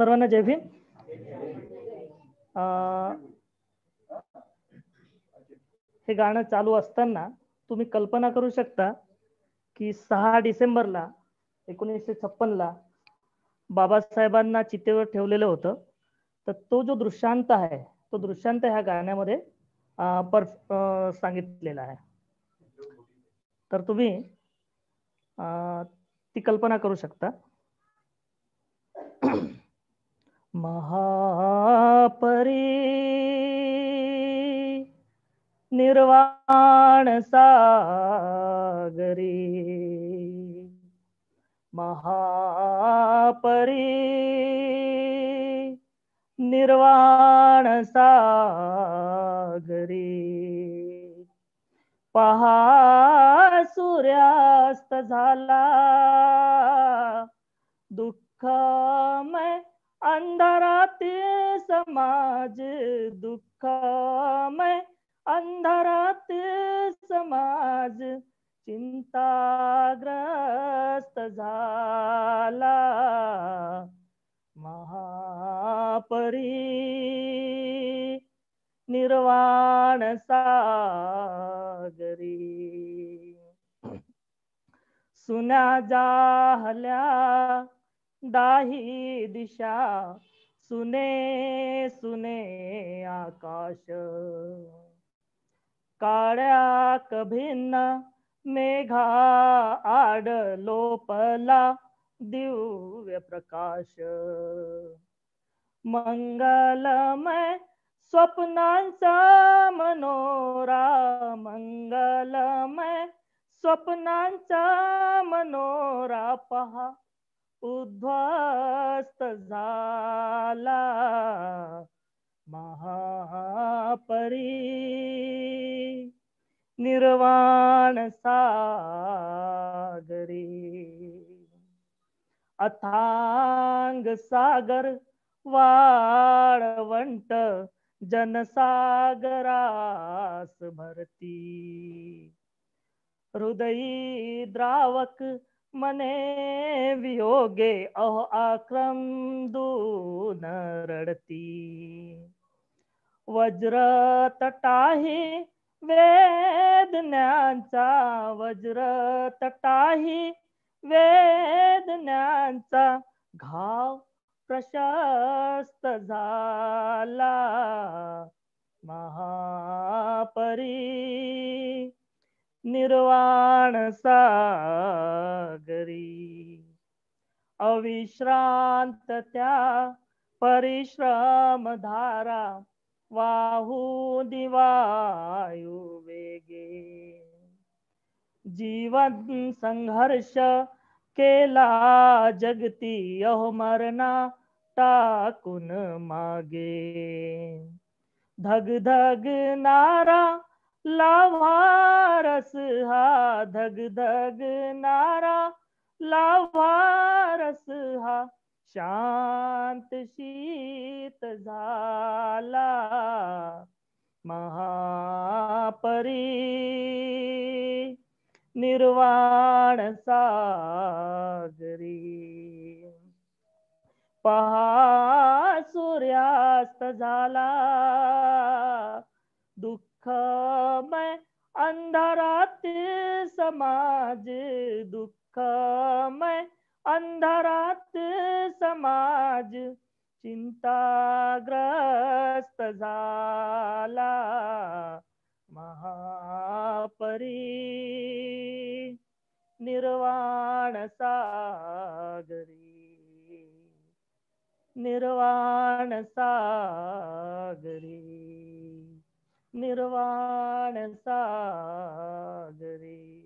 सर्वांना जय भीम हे गाणं चालू असताना तुम्ही कल्पना करू शकता की सहा डिसेंबरला एकोणीसशे छप्पनला बाबासाहेबांना चितेवर ठेवलेलं होतं तर तो जो दृश्यांत आहे तो दृश्यांत ह्या गाण्यामध्ये पर सांगितलेला आहे तर तुम्ही ती कल्पना करू शकता महापरी निर्वाण सागरी महापरी निर्वाण सागरी पहा सूर्यास्त झाला मय अंधारातील समाज दुःखमय अंधारातील समाज चिंताग्रस्त झाला महापरी निर्वाण सागरी सुना जाहल्या दाही दिशा सुने सुने आकाश काळ्या कभिन्न मेघा आडलोपला दिव्य प्रकाश मंगलमय स्वप्नांचा मनोरा मंगलमय स्वप्नांचा मनोरा पहा उद्ध्वस्त झाला महापरी निर्वाण सागरी अथांग सागर वाळवंट जनसागरास भरती हृदयी द्रावक मने वियोगे अह आक्रम दून रडती वज्र तटाही ज्ञानचा वज्र तटाही वेदज्ञांचा घाव प्रशस्त झाला महापरी निर्वाण सागरी अविश्रांत त्या परिश्रम धारा वाहू दिवायू वेगे जीवन संघर्ष केला जगती अहो मरणा टाकून मागे धग धग नारा लावारस हा नारा लावारस हा शांत शीत झाला महापरी निर्वाण सागरी पहा सूर्यास्त झाला दुःख माझे दुःखमय अंधारात समाज चिंताग्रस्त झाला महापरी निर्वाण सागरी निर्वाण सागरी निर्वाण सागरी